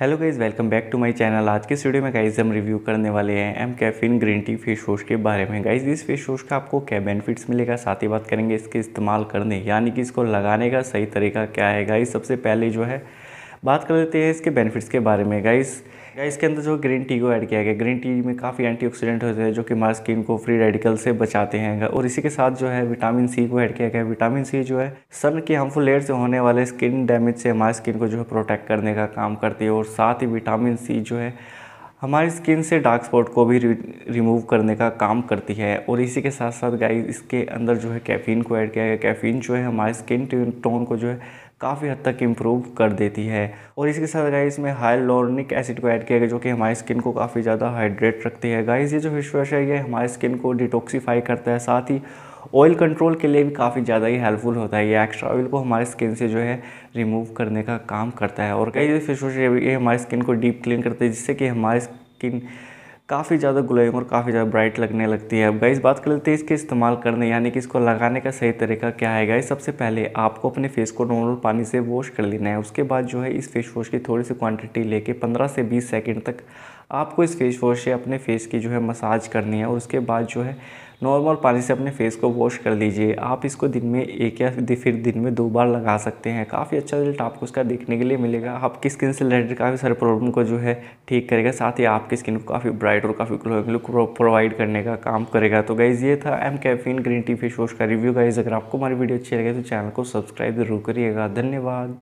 hello guys welcome back to my channel आज के studio में गाइज हम रिव्यू करने वाले हैं mCaffeine green tea face wash के बारे में गाइज इस फेस वॉश का आपको क्या बेनिफिट्स मिलेगा साथ ही बात करेंगे इसके इस्तेमाल करने यानी कि इसको लगाने का सही तरीका क्या है गाइज सबसे पहले जो है बात कर लेते हैं इसके बेनिफिट्स के बारे में गाइज़ गाइस इसके अंदर जो ग्रीन टी को ऐड किया गया ग्रीन टी में काफ़ी एंटीऑक्सीडेंट होते हैं जो कि हमारे स्किन को फ्री रेडिकल से बचाते हैं और इसी के साथ जो है विटामिन सी को ऐड किया गया विटामिन सी जो है सन के हार्मफुल लेयर से होने वाले स्किन डैमेज से हमारे स्किन को जो है प्रोटेक्ट करने का काम करती है और साथ ही विटामिन सी जो है हमारी स्किन से डार्क स्पॉट को भी रिमूव करने का काम करती है और इसी के साथ साथ गाइस इसके अंदर जो है कैफ़ीन को ऐड किया गया कैफ़ीन जो है हमारे स्किन टोन को जो है काफ़ी हद तक इम्प्रूव कर देती है और इसके साथ गाइस इसमें हाइलोरनिक एसिड को ऐड किया गया जो कि हमारी स्किन को काफ़ी ज़्यादा हाइड्रेट रखती है गाइस ये जो फेस वॉश है ये हमारी स्किन को डिटॉक्सीफाई करता है साथ ही ऑयल कंट्रोल के लिए भी काफ़ी ज़्यादा ही हेल्पफुल होता है ये एक्स्ट्रा ऑयल को हमारे स्किन से जो है रिमूव करने का काम करता है और कई फेस वॉश ये हमारे स्किन को डीप क्लीन करते हैं जिससे कि हमारी स्किन काफ़ी ज़्यादा ग्लोइंग और काफ़ी ज़्यादा ब्राइट लगने लगती है अब गाइस बात कर लेते हैं इसके इस्तेमाल करने यानी कि इसको लगाने का सही तरीका क्या है गाइस सबसे पहले आपको अपने फेस को नॉर्मल पानी से वॉश कर लेना है उसके बाद जो है इस फेस वॉश की थोड़ी सी क्वांटिटी लेके 15 से 20 सेकंड तक आपको इस फेस वॉश से अपने फेस की जो है मसाज करनी है और उसके बाद जो है नॉर्मल पानी से अपने फेस को वॉश कर लीजिए आप इसको दिन में एक या फिर दिन में दो बार लगा सकते हैं काफ़ी अच्छा रिजल्ट आपको उसका देखने के लिए मिलेगा आपकी स्किन से रिलेटेड काफ़ी सारे प्रॉब्लम को जो है ठीक करेगा साथ ही आपकी स्किन को काफ़ी ब्राइट और काफ़ी ग्लोइंग लुक प्रोवाइड करने का काम करेगा तो गाइज़ ये था mCaffeine green tea face wash का रिव्यू गाइज़ अगर आपको हमारी वीडियो अच्छी लगे तो चैनल को सब्सक्राइब जरूर करिएगा धन्यवाद